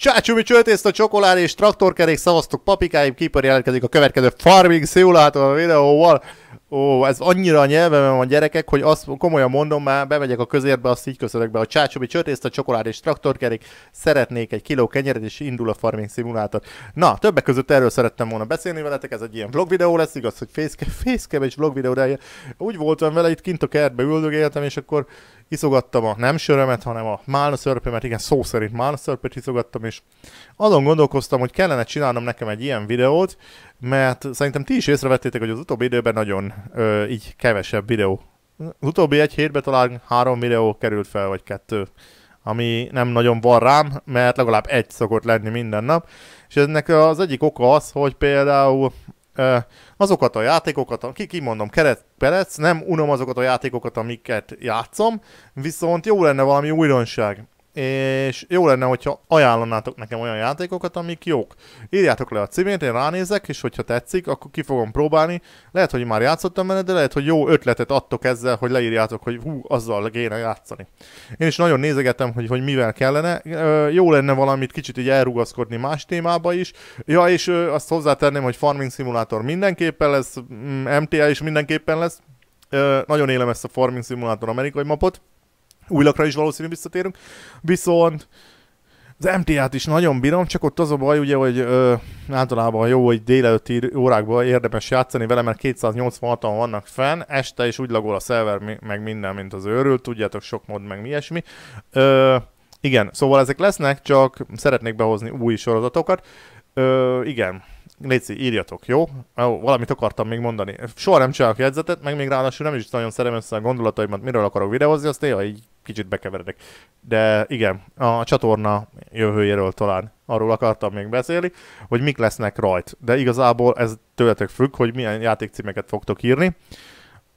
Csácsumi csöltészt a csokoládé és traktorkerék, szavaztok papikáim, kipar jelentkezik a következő Farming Simulator videóval. Ó, ez annyira a nyelvemben van gyerekek, hogy azt komolyan mondom, már bemegyek a közérbe, azt így köszönök be, a Csácsobi csörtészt a csokolád és traktorkerék, szeretnék egy kiló kenyeret, és indul a farming szimulátor. Na, többek között erről szerettem volna beszélni veletek, ez egy ilyen vlog videó lesz, igaz, hogy facecam, egy és vlog videó, de úgy voltam vele, itt kint a kertbe üldögéltem, és akkor iszogattam a nem sörömet, hanem a málna szörpömet, igen, szó szerint málna szörpöt iszogattam, és azon gondolkoztam, hogy kellene csinálnom nekem egy ilyen videót, mert szerintem ti is észrevettétek, hogy az utóbbi időben nagyon ö, így kevesebb videó. Az utóbbi egy hétben talán három videó került fel, vagy kettő, ami nem nagyon van rám, mert legalább egy szokott lenni minden nap. És ennek az egyik oka az, hogy például azokat a játékokat, ki kimondom, keret perec, nem unom azokat a játékokat, amiket játszom, viszont jó lenne valami újdonság és jó lenne, hogyha ajánlanátok nekem olyan játékokat, amik jók. Írjátok le a címét, én ránézek, és hogyha tetszik, akkor ki fogom próbálni. Lehet, hogy már játszottam benne, de lehet, hogy jó ötletet adtok ezzel, hogy leírjátok, hogy hú, azzal kéne játszani. Én is nagyon nézegetem, hogy, hogy mivel kellene. Jó lenne valamit kicsit így elrugaszkodni más témába is. Ja, és azt hozzátenném, hogy Farming Simulator mindenképpen lesz, MTA mm, is mindenképpen lesz. Nagyon élem ezt a Farming Simulator amerikai mapot újlakra is valószínűleg visszatérünk. Viszont az MTA-t is nagyon bírom, csak ott az a baj, ugye, hogy ö, általában jó, hogy délelőtti órákban érdemes játszani vele, mert 286-an vannak fenn, este is úgy lagol a szerver, meg minden, mint az őrült, tudjátok, sok mod, meg mi ilyesmi. Ö, igen, szóval ezek lesznek, csak szeretnék behozni új sorozatokat. Ö, igen, Léci, írjatok, jó? Ó, valamit akartam még mondani. Soha nem csinálok jegyzetet, meg még ráadásul nem is nagyon szerem össze a gondolataimat, miről akarok videózni, azt néha így kicsit bekeveredek. De igen, a csatorna jövőjéről talán arról akartam még beszélni, hogy mik lesznek rajt. De igazából ez tőletek függ, hogy milyen játékcímeket fogtok írni.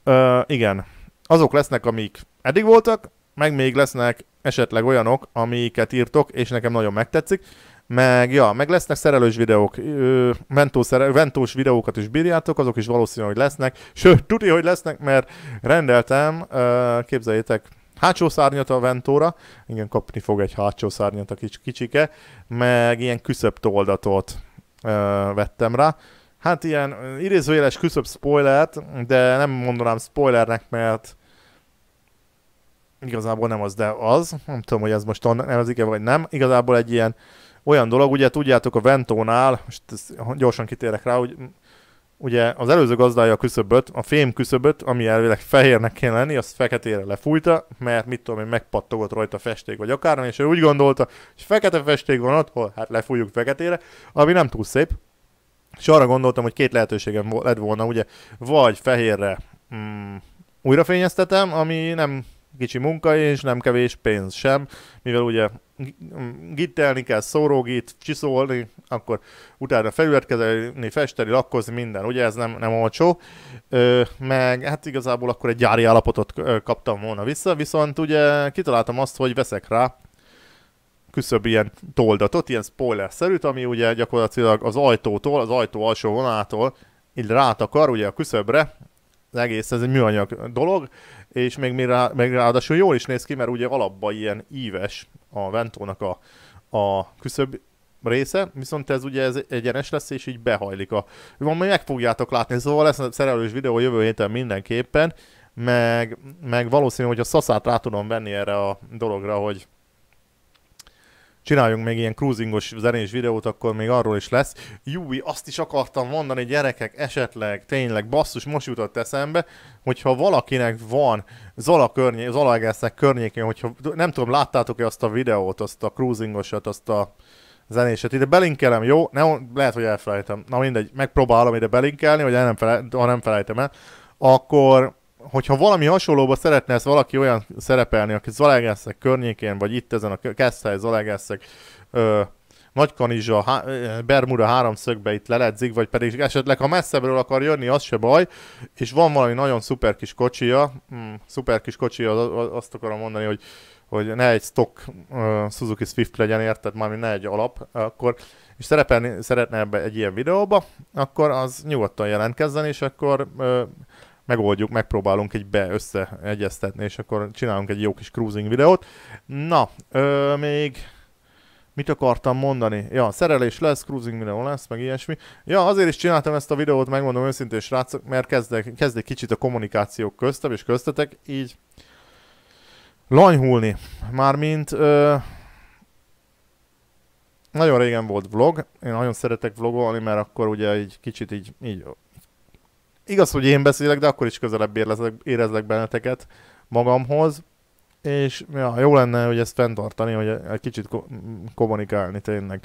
Ö, igen, azok lesznek, amik eddig voltak, meg még lesznek esetleg olyanok, amiket írtok, és nekem nagyon megtetszik. Meg, ja, meg lesznek szerelős videók, ö, mentó szere, ventós videókat is bírjátok, azok is valószínű, hogy lesznek. Sőt, tudja, hogy lesznek, mert rendeltem, ö, képzeljétek, Hátsó szárnyat a Ventóra, igen, kapni fog egy hátsó szárnyat a kics- kicsike, meg ilyen küszöbb toldatot ö, vettem rá. Hát ilyen idézőjeles küszöbb spoilert, de nem mondanám spoilernek, mert igazából nem az, de az. Nem tudom, hogy ez most nevezik-e vagy nem. Igazából egy ilyen olyan dolog, ugye tudjátok a Ventónál, most gyorsan kitérek rá, hogy ugye az előző gazdája a küszöböt, a fém küszöböt, ami elvileg fehérnek kéne lenni, azt feketére lefújta, mert mit tudom én, megpattogott rajta festék vagy akármi, és ő úgy gondolta, és fekete festék van ott, hol hát lefújjuk feketére, ami nem túl szép. És arra gondoltam, hogy két lehetőségem lett volna, ugye, vagy fehérre mm, újrafényeztetem, ami nem kicsi munka és nem kevés pénz sem, mivel ugye gittelni kell, szórógit, csiszolni, akkor utána felületkezelni, festeni, lakkozni, minden, ugye ez nem, nem olcsó. Ö, meg hát igazából akkor egy gyári állapotot kaptam volna vissza, viszont ugye kitaláltam azt, hogy veszek rá küszöbb ilyen toldatot, ilyen spoiler-szerűt, ami ugye gyakorlatilag az ajtótól, az ajtó alsó vonától így rátakar ugye a küszöbre, az egész ez egy műanyag dolog, és még, még, rá, még ráadásul jól is néz ki, mert ugye alapban ilyen íves a Ventónak a, a küszöb része, viszont ez ugye ez egyenes lesz, és így behajlik a... Van, majd meg fogjátok látni, szóval lesz a szerelős videó jövő héten mindenképpen, meg, meg valószínű, hogy a szaszát rá tudom venni erre a dologra, hogy csináljunk még ilyen cruisingos zenés videót, akkor még arról is lesz. Júi, azt is akartam mondani, gyerekek, esetleg, tényleg, basszus, most jutott eszembe, hogyha valakinek van Zala környé, Zala környékén, hogyha nem tudom, láttátok-e azt a videót, azt a cruisingosat, azt a zenéset. Ide belinkelem, jó? Ne, lehet, hogy elfelejtem. Na mindegy, megpróbálom ide belinkelni, vagy el nem fele, ha nem felejtem el. Akkor hogyha valami hasonlóba szeretne ezt valaki olyan szerepelni, aki Zalaegerszeg környékén, vagy itt ezen a Keszthely, Zalaegerszeg, Nagykanizsa, há, Bermuda háromszögbe itt leledzik, vagy pedig esetleg ha messzebbről akar jönni, az se baj, és van valami nagyon szuper kis kocsija, mm, hm, szuper kis kocsija, azt akarom mondani, hogy hogy ne egy stock uh, Suzuki Swift legyen, érted, mármint ne egy alap, akkor, és szerepelni szeretne ebbe egy ilyen videóba, akkor az nyugodtan jelentkezzen, és akkor uh, megoldjuk, megpróbálunk egy beösszeegyeztetni, és akkor csinálunk egy jó kis cruising videót. Na, ö, még mit akartam mondani? Ja, szerelés lesz, cruising videó lesz, meg ilyesmi. Ja, azért is csináltam ezt a videót, megmondom őszintén, srácok, mert kezdek, kezdek kicsit a kommunikációk köztem és köztetek, így lanyhulni. Mármint ö, nagyon régen volt vlog, én nagyon szeretek vlogolni, mert akkor ugye egy kicsit így, így igaz, hogy én beszélek, de akkor is közelebb érezlek, érezlek benneteket magamhoz, és ja, jó lenne, hogy ezt fenntartani, hogy egy kicsit ko- kommunikálni tényleg.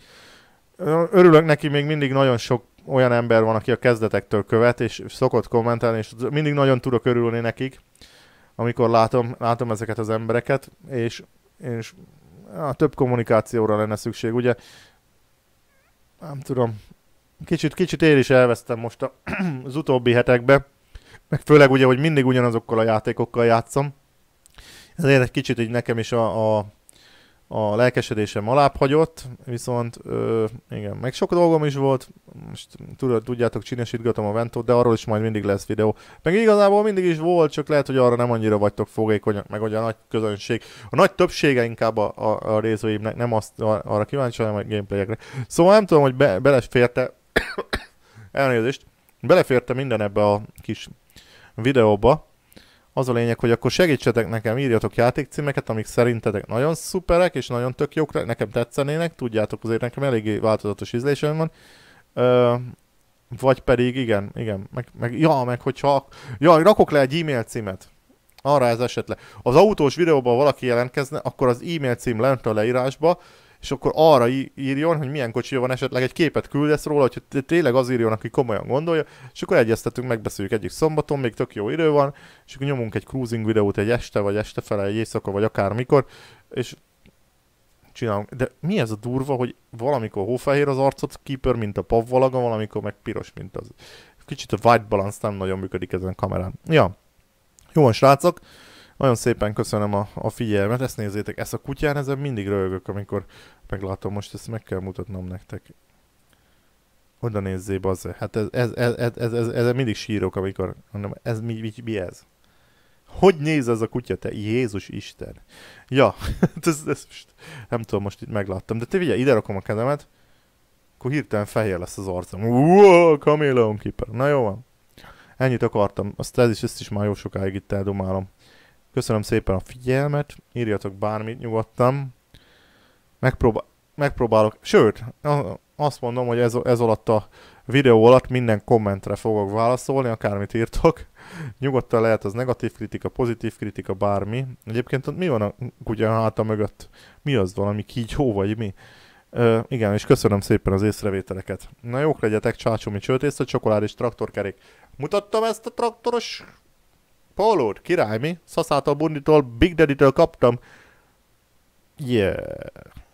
Örülök neki, még mindig nagyon sok olyan ember van, aki a kezdetektől követ, és szokott kommentálni, és mindig nagyon tudok örülni nekik, amikor látom, látom ezeket az embereket, és, és ja, több kommunikációra lenne szükség, ugye? Nem tudom, Kicsit, kicsit én is elvesztem most a, az utóbbi hetekbe, meg főleg ugye, hogy mindig ugyanazokkal a játékokkal játszom. Ezért egy kicsit így nekem is a, a, a lelkesedésem alább hagyott, viszont ö, igen, meg sok dolgom is volt, most tudjátok, csinesítgatom a ventót, de arról is majd mindig lesz videó. Meg igazából mindig is volt, csak lehet, hogy arra nem annyira vagytok fogékonyak, meg hogy a nagy közönség, a nagy többsége inkább a, a, a részvőimnek nem azt, arra kíváncsi, hanem a gameplayekre. Szóval nem tudom, hogy be, beleférte Elnézést. Beleférte minden ebbe a kis videóba. Az a lényeg, hogy akkor segítsetek nekem, írjatok játékcímeket, amik szerintetek nagyon szuperek, és nagyon tök jók, nekem tetszenének, tudjátok, azért nekem eléggé változatos ízlésem van. Ö, vagy pedig, igen, igen, meg, meg, ja, meg hogyha, ja, rakok le egy e-mail címet. Arra ez esetleg. Az autós videóban valaki jelentkezne, akkor az e-mail cím lent a leírásba, és akkor arra írjon, hogy milyen kocsi van, esetleg egy képet küldesz róla, hogy tényleg az írjon, aki komolyan gondolja, és akkor egyeztetünk, megbeszéljük egyik szombaton, még tök jó idő van, és akkor nyomunk egy cruising videót egy este, vagy este fele, egy éjszaka, vagy akármikor, és csinálunk. De mi ez a durva, hogy valamikor hófehér az arcot, kipör, mint a pavvalaga, valamikor meg piros, mint az. Kicsit a white balance nem nagyon működik ezen a kamerán. Ja. Jó van, srácok. Nagyon szépen köszönöm a, a figyelmet, ezt nézzétek, ezt a kutyán ezen mindig röhögök, amikor meglátom, most ezt meg kell mutatnom nektek. Oda nézzé, bazze. Hát ez, ez, ez, ez, ez, ez, ez, mindig sírok, amikor mondom, ez mi, mi, mi ez? Hogy néz ez a kutya, te Jézus Isten? Ja, ez, ez most, nem tudom, most itt megláttam. De te figyelj, ide rakom a kezemet, akkor hirtelen fehér lesz az arcom. Wow, Chameleon Na jó van. Ennyit akartam. Azt ez is, ezt is már jó sokáig itt eldomálom. Köszönöm szépen a figyelmet, írjatok bármit nyugodtan. Megpróba- megpróbálok, sőt, azt mondom, hogy ez, ez alatt a videó alatt minden kommentre fogok válaszolni, akármit írtok. Nyugodtan lehet az negatív kritika, pozitív kritika, bármi. Egyébként mi van a kutya háta mögött? Mi az valami kígyó vagy mi? Ö, igen, és köszönöm szépen az észrevételeket. Na jók legyetek, csácsomi a csokoládés traktorkerék. Mutattam ezt a traktoros Pólót, király mi? Szaszát a bunditól, Big Daddy-től kaptam. Yeah.